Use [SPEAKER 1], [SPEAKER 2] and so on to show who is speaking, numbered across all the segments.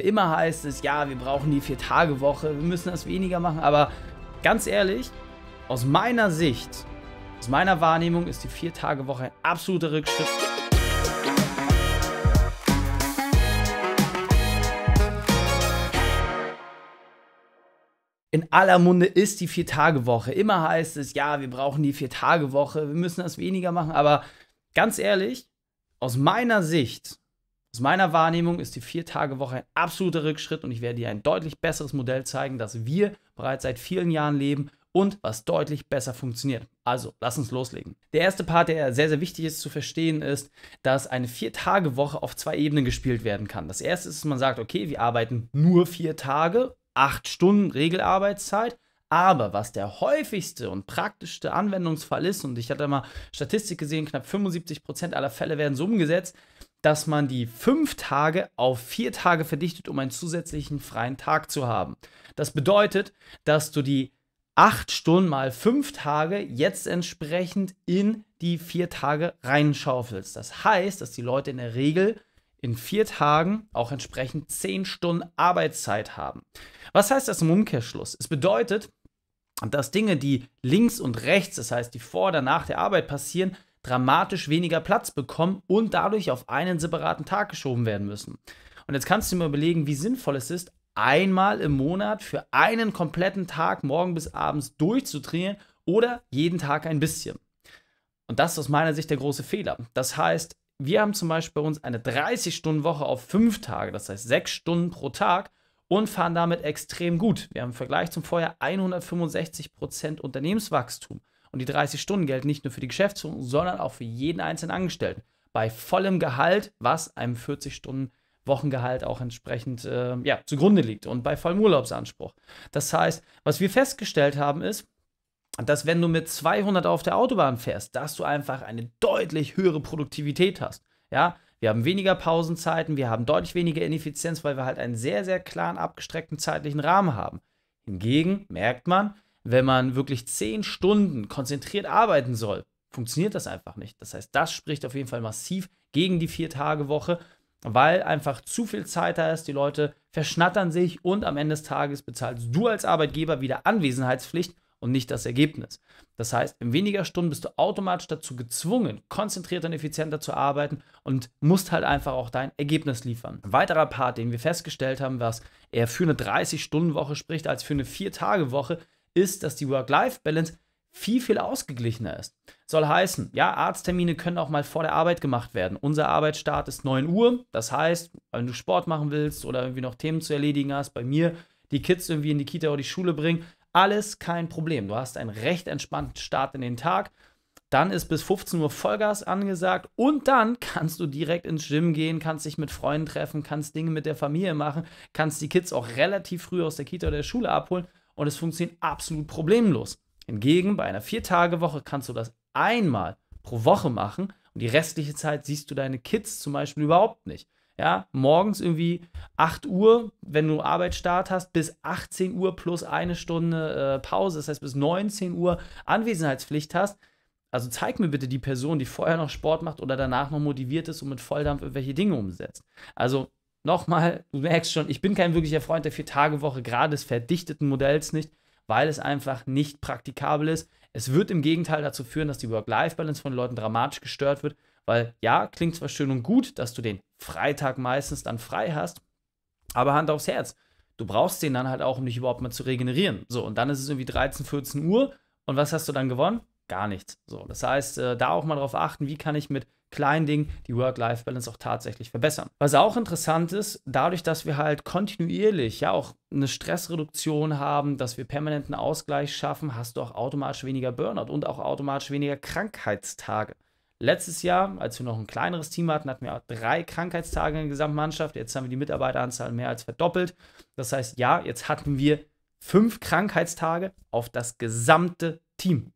[SPEAKER 1] Immer heißt es, ja, wir brauchen die Vier-Tage-Woche, wir müssen das weniger machen. Aber ganz ehrlich, aus meiner Sicht, aus meiner Wahrnehmung ist die Vier-Tage-Woche ein absoluter Rückschritt. In aller Munde ist die Vier-Tage-Woche. Immer heißt es, ja, wir brauchen die Vier-Tage-Woche, wir müssen das weniger machen. Aber ganz ehrlich, aus meiner Sicht aus meiner Wahrnehmung ist die Vier-Tage-Woche ein absoluter Rückschritt und ich werde dir ein deutlich besseres Modell zeigen, das wir bereits seit vielen Jahren leben und was deutlich besser funktioniert. Also, lass uns loslegen. Der erste Part, der sehr, sehr wichtig ist zu verstehen, ist, dass eine Vier-Tage-Woche auf zwei Ebenen gespielt werden kann. Das erste ist, dass man sagt, okay, wir arbeiten nur vier Tage, acht Stunden Regelarbeitszeit. Aber was der häufigste und praktischste Anwendungsfall ist, und ich hatte mal Statistik gesehen, knapp 75% aller Fälle werden so umgesetzt, dass man die fünf Tage auf vier Tage verdichtet, um einen zusätzlichen freien Tag zu haben. Das bedeutet, dass du die acht Stunden mal fünf Tage jetzt entsprechend in die vier Tage reinschaufelst. Das heißt, dass die Leute in der Regel in vier Tagen auch entsprechend zehn Stunden Arbeitszeit haben. Was heißt das im Umkehrschluss? Es bedeutet, dass Dinge, die links und rechts, das heißt die vor oder nach der Arbeit passieren, dramatisch weniger Platz bekommen und dadurch auf einen separaten Tag geschoben werden müssen. Und jetzt kannst du dir mal überlegen, wie sinnvoll es ist, einmal im Monat für einen kompletten Tag morgen bis abends durchzutrainieren oder jeden Tag ein bisschen. Und das ist aus meiner Sicht der große Fehler. Das heißt, wir haben zum Beispiel bei uns eine 30-Stunden-Woche auf fünf Tage, das heißt sechs Stunden pro Tag und fahren damit extrem gut. Wir haben im Vergleich zum Vorjahr 165% Prozent Unternehmenswachstum. Und die 30 Stunden gelten nicht nur für die Geschäftsführung, sondern auch für jeden einzelnen Angestellten. Bei vollem Gehalt, was einem 40 Stunden Wochengehalt auch entsprechend äh, ja, zugrunde liegt und bei vollem Urlaubsanspruch. Das heißt, was wir festgestellt haben, ist, dass wenn du mit 200 auf der Autobahn fährst, dass du einfach eine deutlich höhere Produktivität hast. Ja, wir haben weniger Pausenzeiten, wir haben deutlich weniger Ineffizienz, weil wir halt einen sehr, sehr klaren, abgestreckten zeitlichen Rahmen haben. Hingegen merkt man, wenn man wirklich zehn Stunden konzentriert arbeiten soll, funktioniert das einfach nicht. Das heißt, das spricht auf jeden Fall massiv gegen die Vier-Tage-Woche, weil einfach zu viel Zeit da ist, die Leute verschnattern sich und am Ende des Tages bezahlst du als Arbeitgeber wieder Anwesenheitspflicht und nicht das Ergebnis. Das heißt, in weniger Stunden bist du automatisch dazu gezwungen, konzentrierter und effizienter zu arbeiten und musst halt einfach auch dein Ergebnis liefern. Ein weiterer Part, den wir festgestellt haben, was eher für eine 30-Stunden-Woche spricht als für eine 4-Tage-Woche, ist, dass die Work-Life-Balance viel, viel ausgeglichener ist. Soll heißen, ja, Arzttermine können auch mal vor der Arbeit gemacht werden. Unser Arbeitsstart ist 9 Uhr. Das heißt, wenn du Sport machen willst oder irgendwie noch Themen zu erledigen hast, bei mir die Kids irgendwie in die Kita oder die Schule bringen, alles kein Problem. Du hast einen recht entspannten Start in den Tag. Dann ist bis 15 Uhr Vollgas angesagt und dann kannst du direkt ins Gym gehen, kannst dich mit Freunden treffen, kannst Dinge mit der Familie machen, kannst die Kids auch relativ früh aus der Kita oder der Schule abholen und es funktioniert absolut problemlos. Hingegen bei einer Vier-Tage-Woche kannst du das einmal pro Woche machen und die restliche Zeit siehst du deine Kids zum Beispiel überhaupt nicht. Ja, morgens irgendwie 8 Uhr, wenn du Arbeitsstart hast, bis 18 Uhr plus eine Stunde äh, Pause, das heißt bis 19 Uhr Anwesenheitspflicht hast. Also zeig mir bitte die Person, die vorher noch Sport macht oder danach noch motiviert ist und mit Volldampf irgendwelche Dinge umsetzt. Also nochmal, du merkst schon, ich bin kein wirklicher Freund der Vier-Tage-Woche, gerade des verdichteten Modells nicht, weil es einfach nicht praktikabel ist. Es wird im Gegenteil dazu führen, dass die Work-Life-Balance von Leuten dramatisch gestört wird, weil ja, klingt zwar schön und gut, dass du den Freitag meistens dann frei hast, aber Hand aufs Herz, du brauchst den dann halt auch, um dich überhaupt mal zu regenerieren. So, und dann ist es irgendwie 13, 14 Uhr und was hast du dann gewonnen? Gar nichts. So, das heißt, äh, da auch mal drauf achten, wie kann ich mit kleinen Dingen die Work-Life-Balance auch tatsächlich verbessern. Was auch interessant ist, dadurch, dass wir halt kontinuierlich ja auch eine Stressreduktion haben, dass wir permanenten Ausgleich schaffen, hast du auch automatisch weniger Burnout und auch automatisch weniger Krankheitstage. Letztes Jahr, als wir noch ein kleineres Team hatten, hatten wir drei Krankheitstage in der Gesamtmannschaft. Jetzt haben wir die Mitarbeiteranzahl mehr als verdoppelt. Das heißt, ja, jetzt hatten wir fünf Krankheitstage auf das gesamte Team.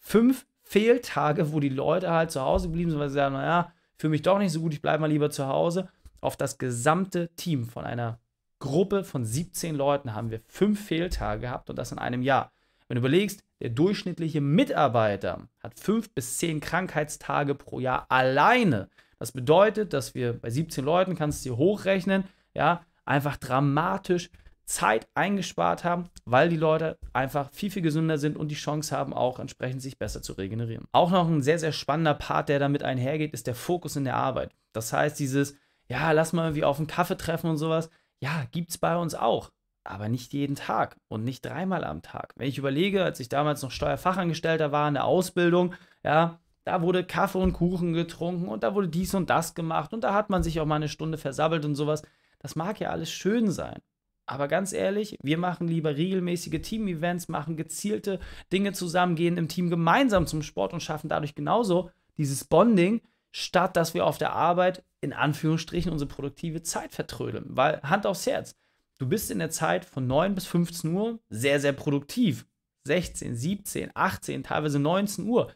[SPEAKER 1] Fünf Fehltage, wo die Leute halt zu Hause geblieben sind, weil sie sagen, naja, fühle mich doch nicht so gut, ich bleibe mal lieber zu Hause. Auf das gesamte Team von einer Gruppe von 17 Leuten haben wir fünf Fehltage gehabt und das in einem Jahr. Wenn du überlegst, der durchschnittliche Mitarbeiter hat fünf bis zehn Krankheitstage pro Jahr alleine. Das bedeutet, dass wir bei 17 Leuten, kannst du dir hochrechnen, ja, einfach dramatisch Zeit eingespart haben, weil die Leute einfach viel, viel gesünder sind und die Chance haben, auch entsprechend sich besser zu regenerieren. Auch noch ein sehr, sehr spannender Part, der damit einhergeht, ist der Fokus in der Arbeit. Das heißt, dieses, ja, lass mal irgendwie auf einen Kaffee treffen und sowas, ja, gibt es bei uns auch. Aber nicht jeden Tag und nicht dreimal am Tag. Wenn ich überlege, als ich damals noch Steuerfachangestellter war in der Ausbildung, ja, da wurde Kaffee und Kuchen getrunken und da wurde dies und das gemacht und da hat man sich auch mal eine Stunde versabbelt und sowas. Das mag ja alles schön sein. Aber ganz ehrlich, wir machen lieber regelmäßige Team-Events, machen gezielte Dinge zusammen, gehen im Team gemeinsam zum Sport und schaffen dadurch genauso dieses Bonding, statt dass wir auf der Arbeit in Anführungsstrichen unsere produktive Zeit vertrödeln. Weil Hand aufs Herz, du bist in der Zeit von 9 bis 15 Uhr sehr, sehr produktiv. 16, 17, 18, teilweise 19 Uhr.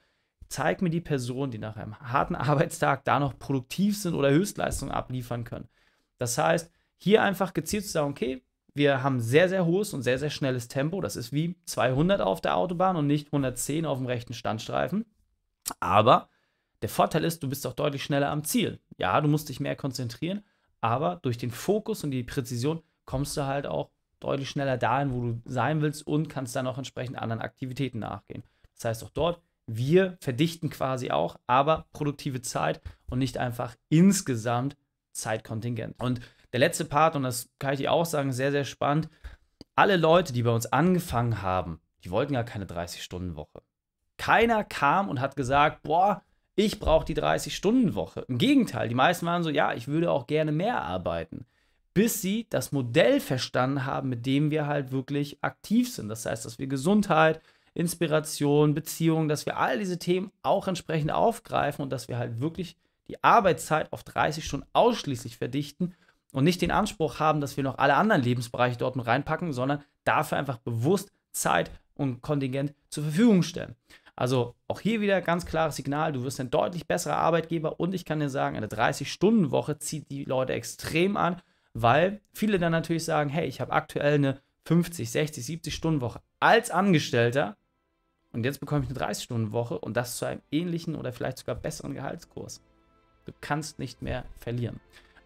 [SPEAKER 1] Zeig mir die Personen, die nach einem harten Arbeitstag da noch produktiv sind oder Höchstleistungen abliefern können. Das heißt, hier einfach gezielt zu sagen, okay, wir haben sehr, sehr hohes und sehr, sehr schnelles Tempo. Das ist wie 200 auf der Autobahn und nicht 110 auf dem rechten Standstreifen. Aber der Vorteil ist, du bist auch deutlich schneller am Ziel. Ja, du musst dich mehr konzentrieren, aber durch den Fokus und die Präzision kommst du halt auch deutlich schneller dahin, wo du sein willst und kannst dann auch entsprechend anderen Aktivitäten nachgehen. Das heißt auch dort, wir verdichten quasi auch, aber produktive Zeit und nicht einfach insgesamt Zeitkontingent. Und der letzte Part, und das kann ich dir auch sagen, sehr, sehr spannend. Alle Leute, die bei uns angefangen haben, die wollten gar keine 30-Stunden-Woche. Keiner kam und hat gesagt, boah, ich brauche die 30-Stunden-Woche. Im Gegenteil, die meisten waren so, ja, ich würde auch gerne mehr arbeiten. Bis sie das Modell verstanden haben, mit dem wir halt wirklich aktiv sind. Das heißt, dass wir Gesundheit, Inspiration, Beziehungen, dass wir all diese Themen auch entsprechend aufgreifen und dass wir halt wirklich die Arbeitszeit auf 30 Stunden ausschließlich verdichten und nicht den Anspruch haben, dass wir noch alle anderen Lebensbereiche dort mit reinpacken, sondern dafür einfach bewusst Zeit und Kontingent zur Verfügung stellen. Also auch hier wieder ganz klares Signal, du wirst ein deutlich besserer Arbeitgeber und ich kann dir sagen, eine 30-Stunden-Woche zieht die Leute extrem an, weil viele dann natürlich sagen, hey, ich habe aktuell eine 50, 60, 70 Stunden Woche als Angestellter und jetzt bekomme ich eine 30 Stunden Woche und das zu einem ähnlichen oder vielleicht sogar besseren Gehaltskurs. Du kannst nicht mehr verlieren.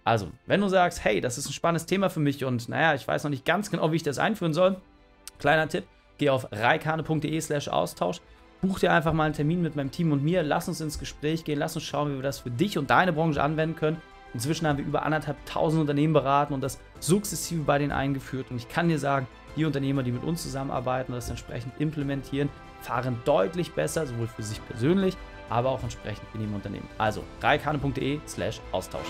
[SPEAKER 1] Also, wenn du sagst, hey, das ist ein spannendes Thema für mich und naja, ich weiß noch nicht ganz genau, wie ich das einführen soll, kleiner Tipp, geh auf reikane.de slash Austausch, buch dir einfach mal einen Termin mit meinem Team und mir, lass uns ins Gespräch gehen, lass uns schauen, wie wir das für dich und deine Branche anwenden können. Inzwischen haben wir über anderthalb tausend Unternehmen beraten und das sukzessive bei denen eingeführt und ich kann dir sagen, die Unternehmer, die mit uns zusammenarbeiten und das entsprechend implementieren, fahren deutlich besser, sowohl für sich persönlich, aber auch entsprechend in dem Unternehmen. Also reikane.de slash Austausch.